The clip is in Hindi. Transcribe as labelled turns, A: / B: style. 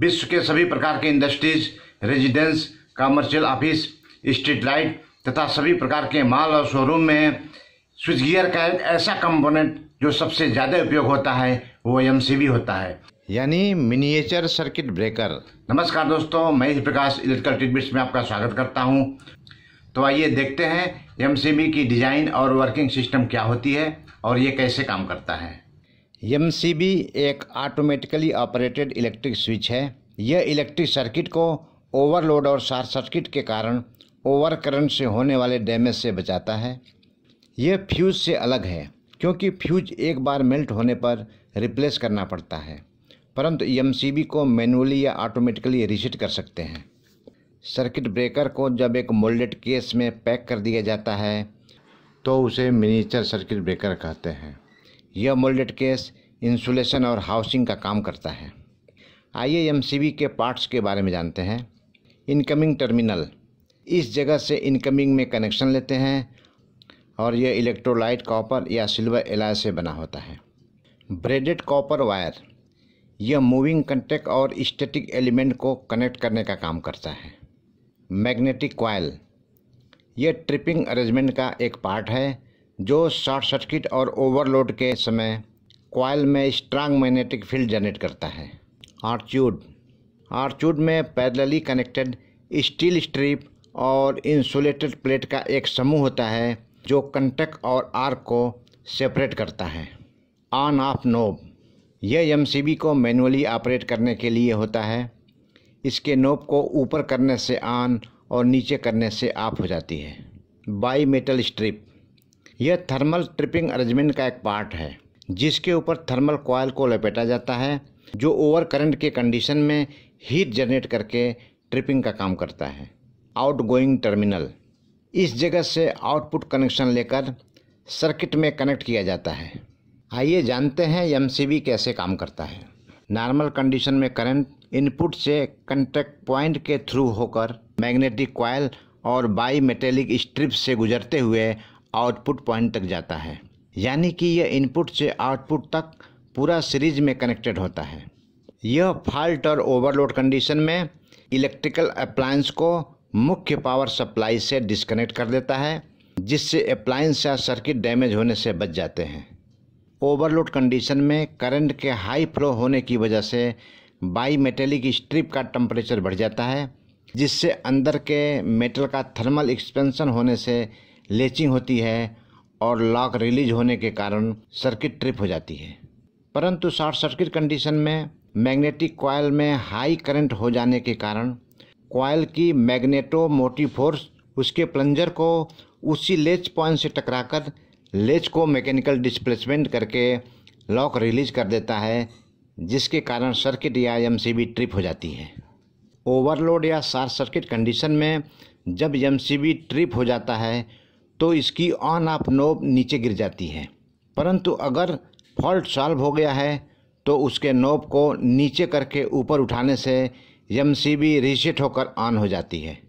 A: विश्व के सभी प्रकार के industries residence commercial office street light तथा सभी प्रकार के माल और शोरूम में स्विच गियर का एक ऐसा कंपोनेंट जो सबसे ज़्यादा उपयोग होता है वो एम होता है यानी मिनिएचर सर्किट ब्रेकर नमस्कार दोस्तों मैं प्रकाश इलेक्ट्रिकल ट्रिटबिट्स में आपका स्वागत करता हूं तो आइए देखते हैं एम की डिज़ाइन और वर्किंग सिस्टम क्या होती है और ये कैसे काम करता है एम एक ऑटोमेटिकली ऑपरेटेड इलेक्ट्रिक स्विच है यह इलेक्ट्रिक सर्किट को ओवरलोड और शॉर्ट सर्किट के कारण ओवर करंट से होने वाले डैमेज से बचाता है यह फ्यूज से अलग है क्योंकि फ्यूज एक बार मेल्ट होने पर रिप्लेस करना पड़ता है परंतु एम को मैनुअली या ऑटोमेटिकली रिसेट कर सकते हैं सर्किट ब्रेकर को जब एक मोल्डेड केस में पैक कर दिया जाता है तो उसे मिनीचर सर्किट ब्रेकर कहते हैं यह मोल्डेड केस इंसुलेशन और हाउसिंग का काम करता है आइए एमसीबी के पार्ट्स के बारे में जानते हैं इनकमिंग टर्मिनल इस जगह से इनकमिंग में कनेक्शन लेते हैं और यह इलेक्ट्रोलाइट कॉपर या सिल्वर एलाय से बना होता है ब्रेडेड कॉपर वायर यह मूविंग कंटेक्ट और स्टैटिक एलिमेंट को कनेक्ट करने का काम करता है मैग्नेटिक क्वाइल यह ट्रिपिंग अरेंजमेंट का एक पार्ट है जो शॉर्ट सर्किट और ओवरलोड के समय कॉयल में स्ट्रांग मैग्नेटिक फील्ड जनरेट करता है आर्च्यूड आर्च्यूड में पैरेलली कनेक्टेड स्टील स्ट्रिप और इंसुलेटेड प्लेट का एक समूह होता है जो कंटक और आर्क को सेपरेट करता है ऑन ऑफ नोब यह एम को मैनुअली ऑपरेट करने के लिए होता है इसके नोब को ऊपर करने से ऑन और नीचे करने से ऑफ हो जाती है बाई मेटल स्ट्रिप यह थर्मल ट्रिपिंग अरेंजमेंट का एक पार्ट है जिसके ऊपर थर्मल कॉयल को लपेटा जाता है जो ओवर करंट के कंडीशन में हीट जनरेट करके ट्रिपिंग का काम करता है आउट गोइंग टर्मिनल इस जगह से आउटपुट कनेक्शन लेकर सर्किट में कनेक्ट किया जाता है आइए जानते हैं एम कैसे काम करता है नॉर्मल कंडीशन में करंट इनपुट से कंटेक्ट पॉइंट के थ्रू होकर मैग्नेटिक कॉयल और बाई मेटेलिक स्ट्रिप से गुजरते हुए आउटपुट पॉइंट तक जाता है यानी कि यह इनपुट से आउटपुट तक पूरा सीरीज में कनेक्टेड होता है यह फॉल्ट और ओवरलोड कंडीशन में इलेक्ट्रिकल अप्लायंस को मुख्य पावर सप्लाई से डिस्कनेक्ट कर देता है जिससे अप्लायंस या सर्किट डैमेज होने से बच जाते हैं ओवरलोड कंडीशन में करंट के हाई फ्लो होने की वजह से बाई मेटेलिक स्ट्रिप का टेम्परेचर बढ़ जाता है जिससे अंदर के मेटल का थर्मल एक्सपेंशन होने से लेचिंग होती है और लॉक रिलीज होने के कारण सर्किट ट्रिप हो जाती है परंतु शॉर्ट सर्किट कंडीशन में मैग्नेटिक कॉयल में हाई करंट हो जाने के कारण कॉयल की मैग्नेटो मोटिव फोर्स उसके प्लंजर को उसी लेच पॉइंट से टकराकर लेच को मैकेनिकल डिस्प्लेसमेंट करके लॉक रिलीज कर देता है जिसके कारण सर्किट या एम ट्रिप हो जाती है ओवरलोड या शॉर्ट सर्किट कंडीशन में जब एम ट्रिप हो जाता है तो इसकी ऑन ऑफ नोब नीचे गिर जाती है परंतु अगर फॉल्ट सॉल्व हो गया है तो उसके नोब को नीचे करके ऊपर उठाने से यम सी बी रिसेट होकर ऑन हो जाती है